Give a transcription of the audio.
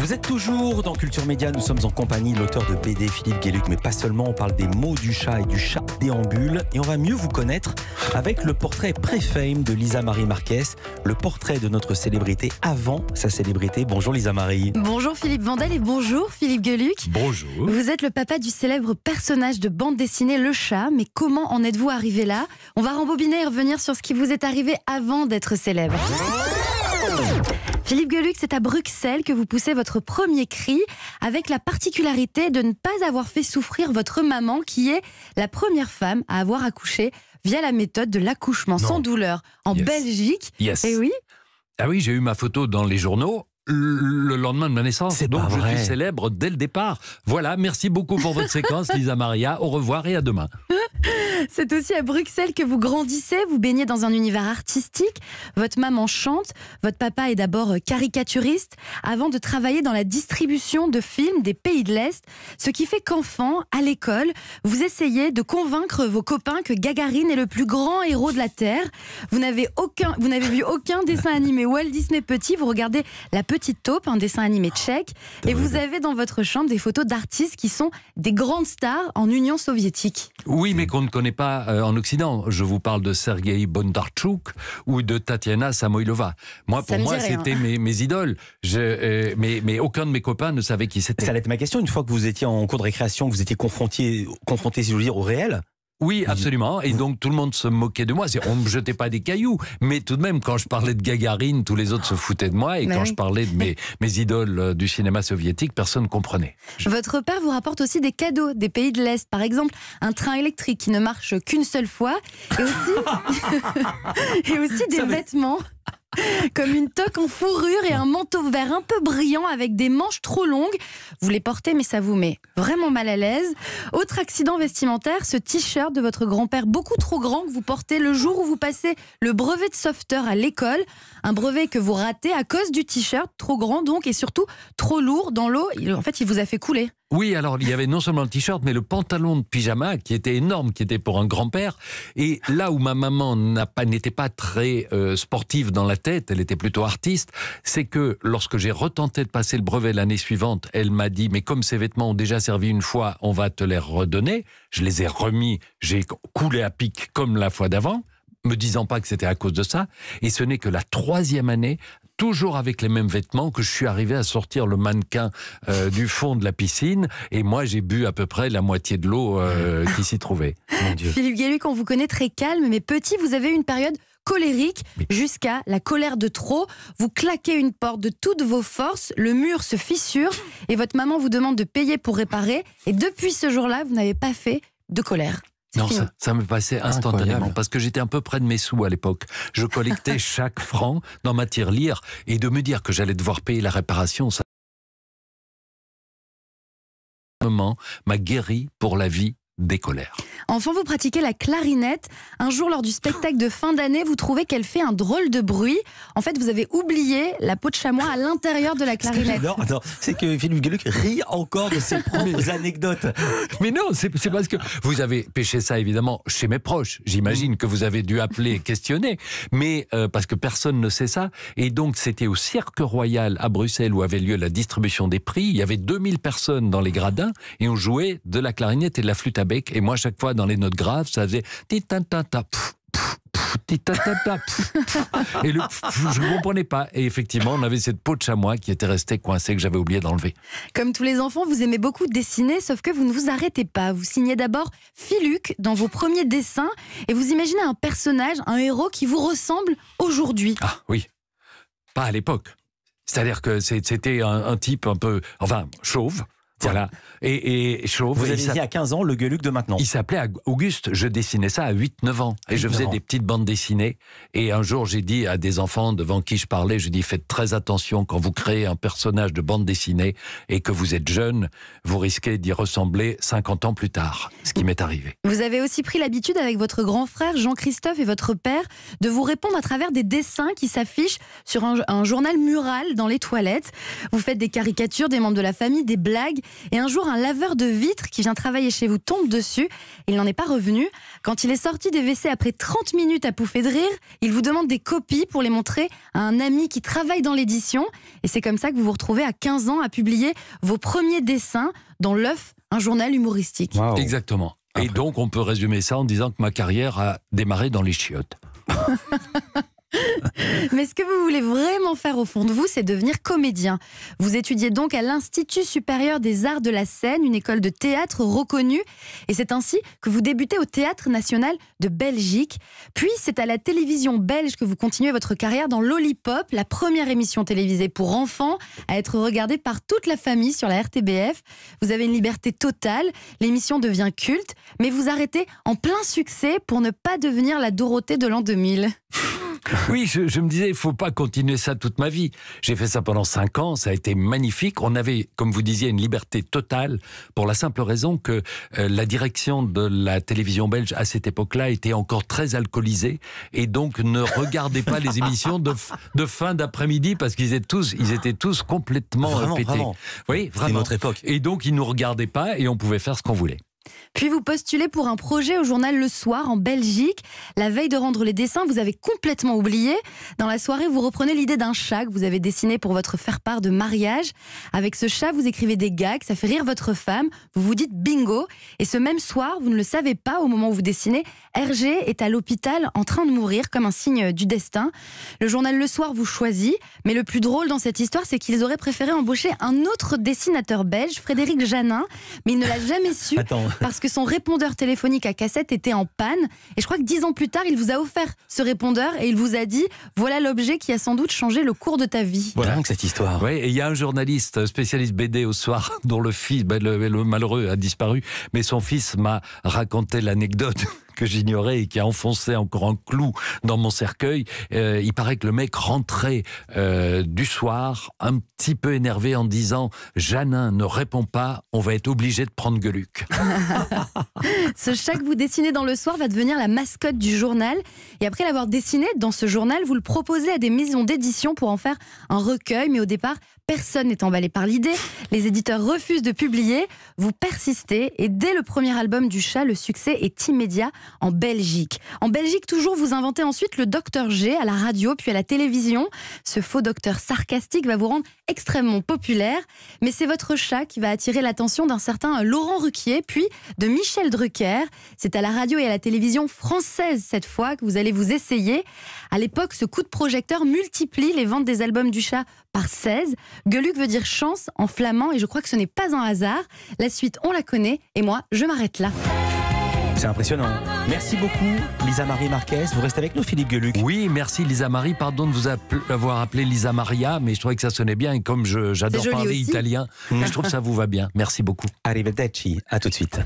Vous êtes toujours dans Culture Média, nous sommes en compagnie de l'auteur de BD Philippe Guéluc, mais pas seulement, on parle des mots du chat et du chat déambule, et on va mieux vous connaître avec le portrait pré-fame de Lisa Marie Marquez, le portrait de notre célébrité avant sa célébrité. Bonjour Lisa Marie. Bonjour Philippe Vandel et bonjour Philippe Gueluc. Bonjour. Vous êtes le papa du célèbre personnage de bande dessinée Le Chat, mais comment en êtes-vous arrivé là On va rembobiner et revenir sur ce qui vous est arrivé avant d'être célèbre. Philippe Geluc, c'est à Bruxelles que vous poussez votre premier cri, avec la particularité de ne pas avoir fait souffrir votre maman, qui est la première femme à avoir accouché via la méthode de l'accouchement sans douleur en Belgique. Yes. Et eh oui. Ah oui, j'ai eu ma photo dans les journaux le lendemain de ma naissance. C'est donc je suis célèbre dès le départ. Voilà, merci beaucoup pour votre séquence, Lisa Maria. Au revoir et à demain. C'est aussi à Bruxelles que vous grandissez, vous baignez dans un univers artistique. Votre maman chante, votre papa est d'abord caricaturiste, avant de travailler dans la distribution de films des pays de l'Est. Ce qui fait qu'enfant, à l'école, vous essayez de convaincre vos copains que Gagarine est le plus grand héros de la Terre. Vous n'avez aucun, vous n'avez vu aucun dessin animé Walt Disney petit. Vous regardez La Petite Taupe, un dessin animé tchèque, et vous avez dans votre chambre des photos d'artistes qui sont des grandes stars en Union soviétique. Oui, mais qu'on ne connaît pas euh, en Occident. Je vous parle de Sergei Bondarchuk ou de Tatiana Samoilova. Moi, pour moi, c'était mes, idoles. Euh, mais, aucun de mes copains ne savait qui c'était. Ça allait être ma question. Une fois que vous étiez en cours de récréation, que vous étiez confronté, confronté si je veux dire, au réel, oui, absolument. Et donc tout le monde se moquait de moi. On ne me jetait pas des cailloux, mais tout de même, quand je parlais de Gagarine, tous les autres se foutaient de moi. Et quand je parlais de mes, idoles euh, du cinéma soviétique, personne ne comprenait. Votre père vous rapporte aussi des cadeaux des pays de l'Est. Par exemple, un train électrique qui ne marche qu'une seule fois. Et aussi, des vêtements. comme une toque en fourrure et un manteau vert un peu brillant avec des manches trop longues. Vous les portez, mais ça vous met vraiment mal à l'aise. Autre accident vestimentaire, ce t-shirt de votre grand-père beaucoup trop grand que vous portez le jour où vous passez le brevet de sauveteur à l'école. Un brevet que vous ratez à cause du t-shirt, trop grand donc, et surtout trop lourd dans l'eau. En fait, il vous a fait couler. Oui, alors il y avait non seulement le t-shirt, mais le pantalon de pyjama qui était énorme, qui était pour un grand-père. Et là où ma maman n'était pas, pas, très euh, sportive dans la tête, elle était plutôt artiste, c'est que lorsque j'ai retenté de passer le brevet l'année suivante, elle m'a dit, mais comme ces vêtements ont déjà servi une fois, on va te les redonner. Je les ai remis, j'ai coulé à pic comme la fois d'avant me disant pas que c'était à cause de ça. Et ce n'est que la troisième année toujours avec les mêmes vêtements, que je suis arrivé à sortir le mannequin euh, du fond de la piscine. Et moi, j'ai bu à peu près la moitié de l'eau euh, qui s'y trouvait. Philippe Guéluc, on vous connaît très calme, mais petit, vous avez eu une période colérique jusqu'à la colère de trop. Vous claquez une porte de toutes vos forces, le mur se fissure et votre maman vous demande de payer pour réparer. Et depuis ce jour-là, vous n'avez pas fait de colère. Non, ça, me passait instantanément parce que j'étais un peu près de mes sous à l'époque. Je collectais chaque franc dans ma tirelire et de me dire que j'allais devoir payer la réparation, ça m'a guéri pour la vie des colères. Enfin, vous pratiquez la clarinette. Un jour, lors du spectacle de fin d'année, vous trouvez qu'elle fait un drôle de bruit. En fait, vous avez oublié la peau de chamois à l'intérieur de la clarinette. Non, non, c'est que Philippe Guéluc rit encore de ses premières anecdotes. Mais non, c'est parce que vous avez pêché ça évidemment chez mes proches. J'imagine que vous avez dû appeler, questionner, mais euh, parce que personne ne sait ça. Et donc, c'était au Cirque Royal à Bruxelles où avait lieu la distribution des prix. Il y avait 2000 personnes dans les gradins et on jouait de la clarinette et de la flûte à et moi, chaque fois, dans les notes graves, ça faisait et je ne comprenais pas. Et effectivement, on avait cette peau de chamois qui était restée coincée que j'avais oublié d'enlever. Comme tous les enfants, vous aimez beaucoup dessiner, sauf que vous ne vous arrêtez pas. Vous signez d'abord Filuc dans vos premiers dessins et vous imaginez un personnage, un héros qui vous ressemble aujourd'hui. Ah oui, pas à l'époque. C'est-à-dire que c'était un type un peu, enfin, chauve, voilà. Et, et Vous avez dit à 15 ans le Gueuluc de maintenant. Il s'appelait Auguste. Je dessinais ça à 8-9 ans. Et je faisais des petites bandes dessinées. Et un jour, j'ai dit à des enfants devant qui je parlais, je dis faites très attention quand vous créez un personnage de bande dessinée et que vous êtes jeune, vous risquez d'y ressembler 50 ans plus tard. Ce qui m'est arrivé. Vous avez aussi pris l'habitude avec votre grand frère Jean-Christophe et votre père de vous répondre à travers des dessins qui s'affichent sur un journal mural dans les toilettes. Vous faites des caricatures des membres de la famille, des blagues. Et un jour, un laveur de vitres qui vient travailler chez vous tombe dessus. Il n'en est pas revenu. Quand il est sorti des WC après 30 minutes à pouffer de rire, il vous demande des copies pour les montrer à un ami qui travaille dans l'édition. Et c'est comme ça que vous vous retrouvez à 15 ans à publier vos premiers dessins dans l'œuf, un journal humoristique. Exactement. Et donc, on peut résumer ça en disant que ma carrière a démarré dans les chiottes. Mais ce que vous voulez vraiment faire au fond de vous, c'est devenir comédien. Vous étudiez donc à l'Institut supérieur des arts de la scène, une école de théâtre reconnue. Et c'est ainsi que vous débutez au Théâtre national de Belgique. Puis c'est à la télévision belge que vous continuez votre carrière dans Lollipop, la première émission télévisée pour enfants à être regardée par toute la famille sur la RTBF. Vous avez une liberté totale, l'émission devient culte, mais vous arrêtez en plein succès pour ne pas devenir la Dorothée de l'an 2000. Oui, je, me disais, il faut pas continuer ça toute ma vie. J'ai fait ça pendant cinq ans, ça a été magnifique. On avait, comme vous disiez, une liberté totale pour la simple raison que euh, la direction de la télévision belge à cette époque-là était encore très alcoolisée et donc ne regardait pas les émissions de, fin d'après-midi parce qu'ils étaient tous, ils étaient tous complètement euh, répétés. pétés. Vraiment. Oui, vraiment. notre époque. Et donc ils nous regardaient pas et on pouvait faire ce qu'on voulait. Puis vous postulez pour un projet au journal Le Soir en Belgique. La veille de rendre les dessins, vous avez complètement oublié. Dans la soirée, vous reprenez l'idée d'un chat que vous avez dessiné pour votre faire-part de mariage. Avec ce chat, vous écrivez des gags, ça fait rire votre femme. Vous vous dites bingo. Et ce même soir, vous ne le savez pas au moment où vous dessinez, Hergé est à l'hôpital en train de mourir comme un signe du destin. Le journal Le Soir vous choisit. Mais le plus drôle dans cette histoire, c'est qu'ils auraient préféré embaucher un autre dessinateur belge, Frédéric Janin. Mais il ne l'a jamais su parce que son répondeur téléphonique à cassette était en panne. Et je crois que dix ans plus tard, il vous a offert ce répondeur et il vous a dit voilà l'objet qui a sans doute changé le cours de ta vie. Voilà donc cette histoire. et il y a un journaliste spécialiste BD au soir dont le fils, bah, le malheureux, a disparu, mais son fils m'a raconté l'anecdote. que j'ignorais et qui a enfoncé encore un clou dans mon cercueil. Euh, il paraît que le mec rentrait euh, du soir un petit peu énervé en disant Jeannin, ne répond pas, on va être obligé de prendre Gueluc. ce chat que vous dessinez dans le soir va devenir la mascotte du journal. Et après l'avoir dessiné dans ce journal, vous le proposez à des maisons d'édition pour en faire un recueil, mais au départ, personne n'est emballé par l'idée, les éditeurs refusent de publier, vous persistez et dès le premier album du chat, le succès est immédiat en Belgique. En Belgique, toujours, vous inventez ensuite le docteur G à la radio puis à la télévision. Ce faux docteur sarcastique va vous rendre extrêmement populaire, mais c'est votre chat qui va attirer l'attention d'un certain Laurent Ruquier, puis de Michel Drucker. C'est à la radio et à la télévision française cette fois que vous allez vous essayer. À l'époque, ce coup de projecteur multiplie les ventes des albums du chat par 16. Gueluc veut dire chance en flamand et je crois que ce n'est pas un hasard. La suite, on la connaît et moi, je m'arrête là. C'est impressionnant. Merci beaucoup, Lisa Marie Marquez. Vous restez avec nous, Philippe Gueluc. Oui, merci, Lisa Marie. Pardon de vous avoir appelé Lisa Maria, mais je trouvais que ça sonnait bien. Et comme j'adore parler italien, mm. je trouve que ça vous va bien. Merci beaucoup. Arrivederci. À tout de suite.